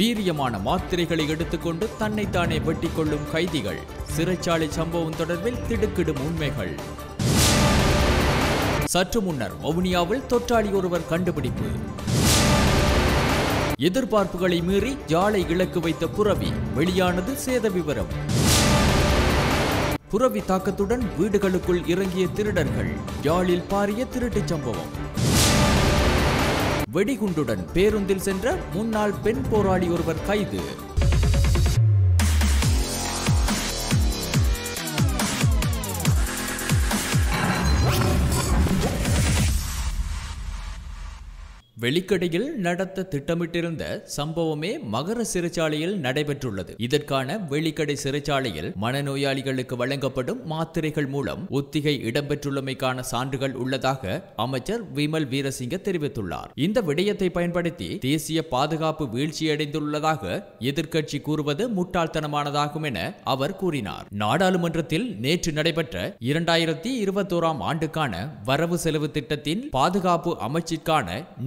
வீரியமான மாத்திரைகளை எடுத்துக்கொண்டு தன்னைத்தானே வெட்டி கொள்ளும் கைதிகள் சிறைச்சாலை சம்பவம் தொடர்பில் திடுக்கிடும் உண்மைகள் சற்று முன்னர் வவுனியாவில் தொற்றாளி ஒருவர் கண்டுபிடிப்பு எதிர்பார்ப்புகளை மீறி ஜாலை இலக்கு வைத்த புறவி வெளியானது சேத விவரம் புறவி தாக்கத்துடன் வீடுகளுக்குள் இறங்கிய திருடர்கள் யாழில் பாரிய திருட்டுச் சம்பவம் வெடிகுண்டுடன் பேருந்தில் சென்ற முன்னாள் பெண் போராளி ஒருவர் கைது வெளிக்கடையில் நடத்த திட்டமிட்டிருந்த சம்பவமே மகர சிறைச்சாலையில் நடைபெற்றுள்ளது இதற்கான வெளிக்கடை சிறைச்சாலையில் மனநோயாளிகளுக்கு வழங்கப்படும் மாத்திரைகள் மூலம் ஒத்திகை இடம்பெற்றுள்ளமைக்கான சான்றுகள் உள்ளதாக அமைச்சர் விமல் வீரசிங்க தெரிவித்துள்ளார் இந்த விடயத்தை பயன்படுத்தி தேசிய பாதுகாப்பு வீழ்ச்சியடைந்துள்ளதாக எதிர்க்கட்சி கூறுவது முட்டாள்தனமானதாகும் என அவர் கூறினார் நாடாளுமன்றத்தில் நேற்று நடைபெற்ற இரண்டாயிரத்தி இருபத்தோராம் ஆண்டுக்கான வரவு செலவு திட்டத்தின் பாதுகாப்பு அமைச்சிற்கான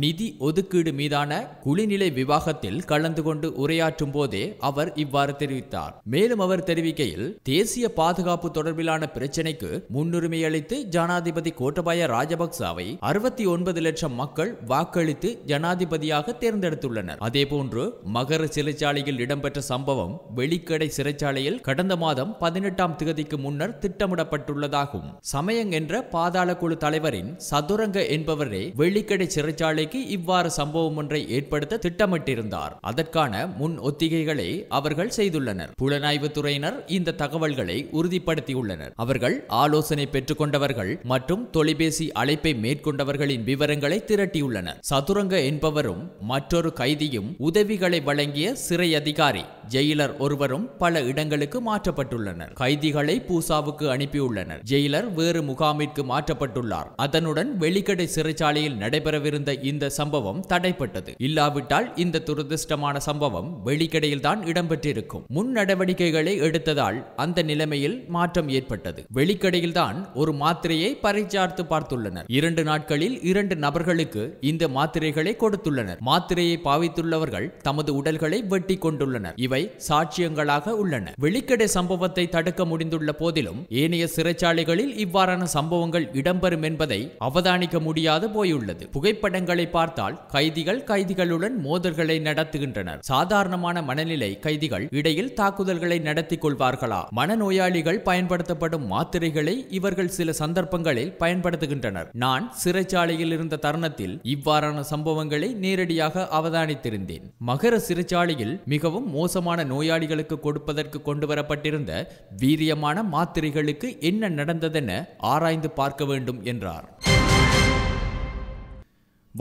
நிதி நிதி ஒதுக்கீடு மீதான குளிநிலை விவாகத்தில் கலந்து கொண்டு உரையாற்றும் போதே அவர் இவ்வாறு தெரிவித்தார் மேலும் அவர் தெரிவிக்கையில் தேசிய பாதுகாப்பு தொடர்பிலான பிரச்சினைக்கு முன்னுரிமை அளித்து ஜனாதிபதி கோட்டபாய ராஜபக்சவை அறுபத்தி ஒன்பது லட்சம் மக்கள் வாக்களித்து ஜனாதிபதியாக தேர்ந்தெடுத்துள்ளனர் அதேபோன்று மகர சிறைச்சாலையில் இடம்பெற்ற சம்பவம் வெளிக்கடை சிறைச்சாலையில் கடந்த மாதம் பதினெட்டாம் திகதிக்கு முன்னர் திட்டமிடப்பட்டுள்ளதாகும் சமயம் என்ற பாதாள குழு தலைவரின் சதுரங்க என்பவரே வெள்ளிக்கடை சிறைச்சாலைக்கு இவ்வாறு சம்பவம் ஒன்றை ஏற்படுத்த திட்டமிட்டிருந்தார் அதற்கான முன் ஒத்திகைகளை அவர்கள் செய்துள்ளனர் புலனாய்வு துறையினர் இந்த தகவல்களை உறுதிப்படுத்தியுள்ளனர் அவர்கள் ஆலோசனை கொண்டவர்கள் மற்றும் தொலைபேசி அழைப்பை மேற்கொண்டவர்களின் விவரங்களை திரட்டியுள்ளனர் சதுரங்க என்பவரும் மற்றொரு கைதியும் உதவிகளை வழங்கிய சிறை அதிகாரி ஜெயிலர் ஒருவரும் பல இடங்களுக்கு மாற்றப்பட்டுள்ளனர் கைதிகளை பூசாவுக்கு அனுப்பியுள்ளனர் ஜெயிலர் வேறு முகாமிற்கு மாற்றப்பட்டுள்ளார் அதனுடன் வெளிக்கடை சிறைச்சாலையில் நடைபெறவிருந்த இந்த சம்பவம் தடைப்பட்டது இல்லாவிட்டால் இந்த துரதிருஷ்டமான சம்பவம் வெளிக்கடையில் தான் இடம்பெற்றிருக்கும் முன் நடவடிக்கைகளை எடுத்ததால் அந்த நிலைமையில் மாற்றம் ஏற்பட்டது வெளிக்கடையில் தான் ஒரு மாத்திரையை பறைச்சார்த்து பார்த்துள்ளனர் இரண்டு நாட்களில் இரண்டு நபர்களுக்கு இந்த மாத்திரைகளை கொடுத்துள்ளனர் மாத்திரையை பாவித்துள்ளவர்கள் தமது உடல்களை வெட்டி கொண்டுள்ளனர் இவர் இவை சாட்சியங்களாக உள்ளன வெளிக்கடை சம்பவத்தை தடுக்க முடிந்துள்ள போதிலும் ஏனைய சிறைச்சாலைகளில் இவ்வாறான சம்பவங்கள் இடம்பெறும் என்பதை அவதானிக்க முடியாது போயுள்ளது புகைப்படங்களை பார்த்தால் கைதிகள் கைதிகளுடன் மோதல்களை நடத்துகின்றனர் சாதாரணமான மனநிலை கைதிகள் இடையில் தாக்குதல்களை நடத்திக் கொள்வார்களா மனநோயாளிகள் பயன்படுத்தப்படும் மாத்திரைகளை இவர்கள் சில சந்தர்ப்பங்களில் பயன்படுத்துகின்றனர் நான் சிறைச்சாலையில் இருந்த தருணத்தில் இவ்வாறான சம்பவங்களை நேரடியாக அவதானித்திருந்தேன் மகர சிறைச்சாலையில் மிகவும் மோசம் மோசமான நோயாளிகளுக்கு கொடுப்பதற்கு கொண்டு வரப்பட்டிருந்த வீரியமான மாத்திரைகளுக்கு என்ன நடந்ததென ஆராய்ந்து பார்க்க வேண்டும் என்றார்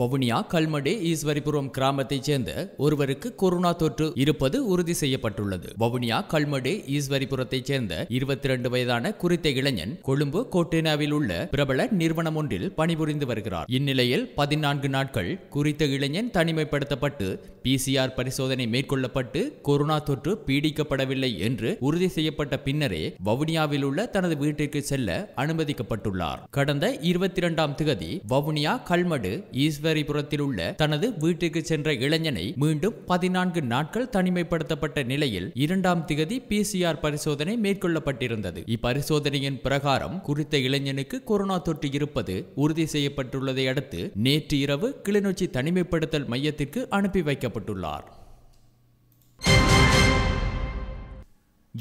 வவுனியா கல்மடு ஈஸ்வரிபுரம் கிராமத்தைச் சேர்ந்த ஒருவருக்கு கொரோனா தொற்று இருப்பது உறுதி செய்யப்பட்டுள்ளது வவுனியா கல்மடு ஈஸ்வரிபுரத்தைச் சேர்ந்த இருபத்தி இரண்டு வயதான குறித்த இளைஞன் கொழும்பு கோட்டேனாவில் உள்ள பிரபல நிறுவனம் ஒன்றில் பணிபுரிந்து வருகிறார் இந்நிலையில் பதினான்கு நாட்கள் குறித்த இளைஞன் தனிமைப்படுத்தப்பட்டு பிசிஆர் பரிசோதனை மேற்கொள்ளப்பட்டு கொரோனா தொற்று பீடிக்கப்படவில்லை என்று உறுதி செய்யப்பட்ட பின்னரே வவுனியாவில் உள்ள தனது வீட்டிற்கு செல்ல அனுமதிக்கப்பட்டுள்ளார் கடந்த இருபத்தி இரண்டாம் திகதி வவுனியா கல்மடு ஈஸ்வர் ஈஸ்வரிபுரத்தில் உள்ள தனது வீட்டுக்கு சென்ற இளைஞனை மீண்டும் பதினான்கு நாட்கள் தனிமைப்படுத்தப்பட்ட நிலையில் இரண்டாம் திகதி பிசிஆர் பரிசோதனை மேற்கொள்ளப்பட்டிருந்தது இப்பரிசோதனையின் பிரகாரம் குறித்த இளைஞனுக்கு கொரோனா தொற்று இருப்பது உறுதி செய்யப்பட்டுள்ளதை அடுத்து நேற்று இரவு கிளிநொச்சி தனிமைப்படுத்தல் மையத்திற்கு அனுப்பி வைக்கப்பட்டுள்ளார்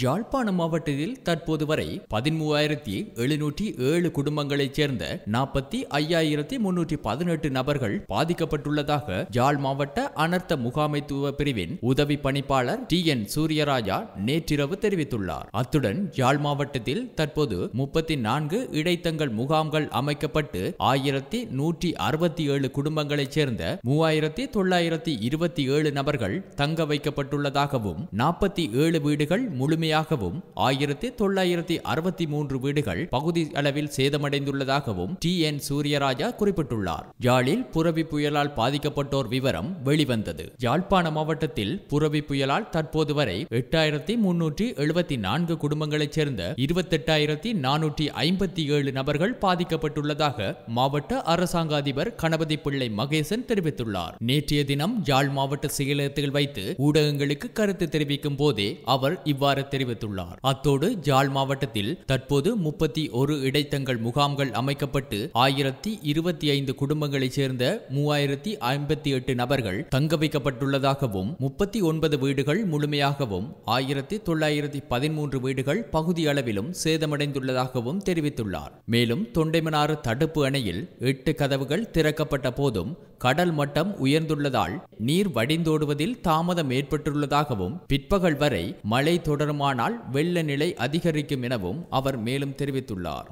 ஜாழ்ப்பாணம் மாவட்டத்தில் தற்போது வரை பதிமூவாயிரத்தி எழுநூற்றி ஏழு குடும்பங்களைச் சேர்ந்த நாற்பத்தி ஐயாயிரத்தி முன்னூற்றி பதினெட்டு நபர்கள் பாதிக்கப்பட்டுள்ளதாக யாழ் மாவட்ட அனர்த்த முகாமைத்துவ பிரிவின் உதவி பணிப்பாளர் டி என் சூரியராஜா நேற்றிரவு தெரிவித்துள்ளார் அத்துடன் யாழ் மாவட்டத்தில் தற்போது முப்பத்தி நான்கு இடைத்தங்கள் முகாம்கள் அமைக்கப்பட்டு ஆயிரத்தி நூற்றி அறுபத்தி ஏழு குடும்பங்களைச் சேர்ந்த மூவாயிரத்தி தொள்ளாயிரத்தி இருபத்தி ஏழு நபர்கள் தங்க வைக்கப்பட்டுள்ளதாகவும் நாற்பத்தி ஏழு வீடுகள் முழுமை முழுமையாகவும் ஆயிரத்தி தொள்ளாயிரத்தி அறுபத்தி மூன்று வீடுகள் பகுதி அளவில் சேதமடைந்துள்ளதாகவும் டி என் சூரியராஜா குறிப்பிட்டுள்ளார் யாழில் புரவி புயலால் பாதிக்கப்பட்டோர் விவரம் வெளிவந்தது யாழ்ப்பாண மாவட்டத்தில் புரவி புயலால் தற்போது வரை எட்டாயிரத்தி முன்னூற்றி எழுபத்தி நான்கு குடும்பங்களைச் சேர்ந்த இருபத்தெட்டாயிரத்தி நானூற்றி ஐம்பத்தி ஏழு நபர்கள் பாதிக்கப்பட்டுள்ளதாக மாவட்ட அரசாங்க அதிபர் கணபதி பிள்ளை மகேசன் தெரிவித்துள்ளார் நேற்றைய தினம் யாழ் மாவட்ட செயலகத்தில் வைத்து ஊடகங்களுக்கு கருத்து தெரிவிக்கும் போதே அவர் இவ்வாறு தெரிவித்துள்ளார் அத்தோடு ஜாழ் மாவட்டத்தில் தற்போது முப்பத்தி ஒரு இடைத்தங்கள் முகாம்கள் அமைக்கப்பட்டு ஆயிரத்தி இருபத்தி ஐந்து குடும்பங்களைச் சேர்ந்த மூவாயிரத்தி ஐம்பத்தி எட்டு நபர்கள் தங்க வைக்கப்பட்டுள்ளதாகவும் முப்பத்தி ஒன்பது வீடுகள் முழுமையாகவும் ஆயிரத்தி தொள்ளாயிரத்தி பதிமூன்று வீடுகள் பகுதி அளவிலும் சேதமடைந்துள்ளதாகவும் தெரிவித்துள்ளார் மேலும் தொண்டைமனாறு தடுப்பு அணையில் எட்டு கதவுகள் திறக்கப்பட்ட போதும் கடல் மட்டம் உயர்ந்துள்ளதால் நீர் வடிந்தோடுவதில் தாமதம் ஏற்பட்டுள்ளதாகவும் பிற்பகல் வரை மழை தொடருமானால் வெள்ள நிலை அதிகரிக்கும் எனவும் அவர் மேலும் தெரிவித்துள்ளார்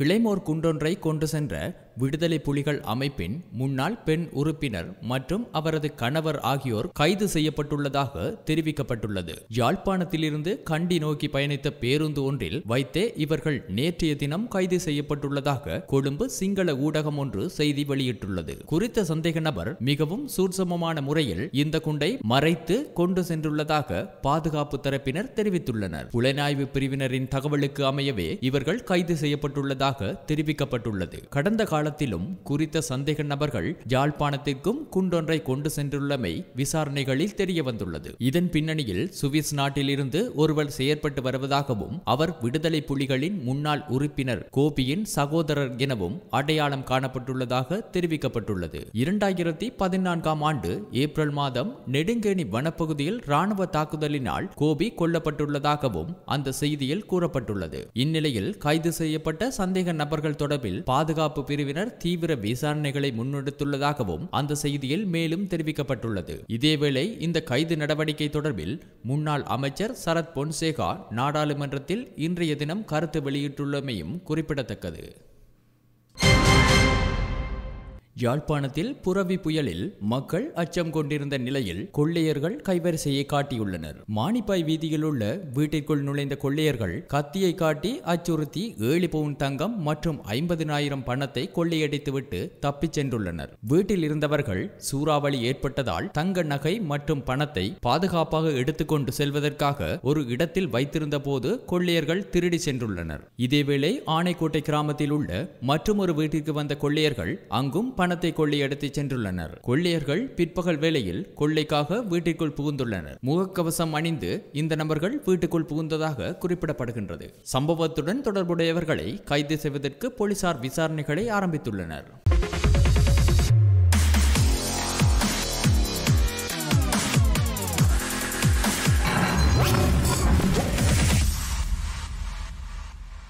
கிளைமோர் குண்டொன்றை கொண்டு சென்ற விடுதலை புலிகள் அமைப்பின் முன்னாள் பெண் உறுப்பினர் மற்றும் அவரது கணவர் ஆகியோர் கைது செய்யப்பட்டுள்ளதாக தெரிவிக்கப்பட்டுள்ளது யாழ்ப்பாணத்திலிருந்து கண்டி நோக்கி பயணித்த பேருந்து ஒன்றில் வைத்தே இவர்கள் நேற்றைய தினம் கைது செய்யப்பட்டுள்ளதாக கொழும்பு சிங்கள ஊடகம் ஒன்று செய்தி வெளியிட்டுள்ளது குறித்த சந்தேக நபர் மிகவும் சூட்சமமான முறையில் இந்த குண்டை மறைத்து கொண்டு சென்றுள்ளதாக பாதுகாப்பு தரப்பினர் தெரிவித்துள்ளனர் புலனாய்வு பிரிவினரின் தகவலுக்கு அமையவே இவர்கள் கைது செய்யப்பட்டுள்ளதாக தெரிவிக்கப்பட்டுள்ளது கடந்த கால யாழ்ப்பாணத்திலும் குறித்த சந்தேக நபர்கள் யாழ்ப்பாணத்திற்கும் குண்டொன்றை கொண்டு சென்றுள்ளமை விசாரணைகளில் தெரியவந்துள்ளது இதன் பின்னணியில் சுவிஸ் நாட்டிலிருந்து ஒருவர் செயற்பட்டு வருவதாகவும் அவர் விடுதலை புலிகளின் முன்னாள் உறுப்பினர் கோபியின் சகோதரர் எனவும் அடையாளம் காணப்பட்டுள்ளதாக தெரிவிக்கப்பட்டுள்ளது இரண்டாயிரத்தி பதினான்காம் ஆண்டு ஏப்ரல் மாதம் நெடுங்கேணி வனப்பகுதியில் ராணுவ தாக்குதலினால் கோபி கொல்லப்பட்டுள்ளதாகவும் அந்த செய்தியில் கூறப்பட்டுள்ளது இந்நிலையில் கைது செய்யப்பட்ட சந்தேக நபர்கள் தொடர்பில் பாதுகாப்பு பிரிவினர் தரப்பினர் தீவிர விசாரணைகளை முன்னெடுத்துள்ளதாகவும் அந்த செய்தியில் மேலும் தெரிவிக்கப்பட்டுள்ளது இதேவேளை இந்த கைது நடவடிக்கை தொடர்பில் முன்னாள் அமைச்சர் சரத் பொன்சேகா நாடாளுமன்றத்தில் இன்றைய தினம் கருத்து வெளியிட்டுள்ளமையும் குறிப்பிடத்தக்கது யாழ்ப்பாணத்தில் புறவி புயலில் மக்கள் அச்சம் கொண்டிருந்த நிலையில் கொள்ளையர்கள் கைவரிசையை காட்டியுள்ளனர் மாணிப்பாய் வீதியில் உள்ள வீட்டிற்குள் நுழைந்த கொள்ளையர்கள் கத்தியை காட்டி அச்சுறுத்தி ஏழு பவுன் தங்கம் மற்றும் ஐம்பதினாயிரம் பணத்தை கொள்ளையடித்துவிட்டு தப்பிச் சென்றுள்ளனர் வீட்டில் இருந்தவர்கள் சூறாவளி ஏற்பட்டதால் தங்க நகை மற்றும் பணத்தை பாதுகாப்பாக எடுத்துக்கொண்டு செல்வதற்காக ஒரு இடத்தில் வைத்திருந்த போது கொள்ளையர்கள் திருடி சென்றுள்ளனர் இதேவேளை ஆனைக்கோட்டை கிராமத்தில் உள்ள மற்றொரு வீட்டிற்கு வந்த கொள்ளையர்கள் அங்கும் பண வாகனத்தை எடுத்து சென்றுள்ளனர் கொள்ளையர்கள் பிற்பகல் வேளையில் கொள்ளைக்காக வீட்டிற்குள் புகுந்துள்ளனர் முகக்கவசம் அணிந்து இந்த நபர்கள் வீட்டுக்குள் புகுந்ததாக குறிப்பிடப்படுகின்றது சம்பவத்துடன் தொடர்புடையவர்களை கைது செய்வதற்கு போலீசார் விசாரணைகளை ஆரம்பித்துள்ளனர்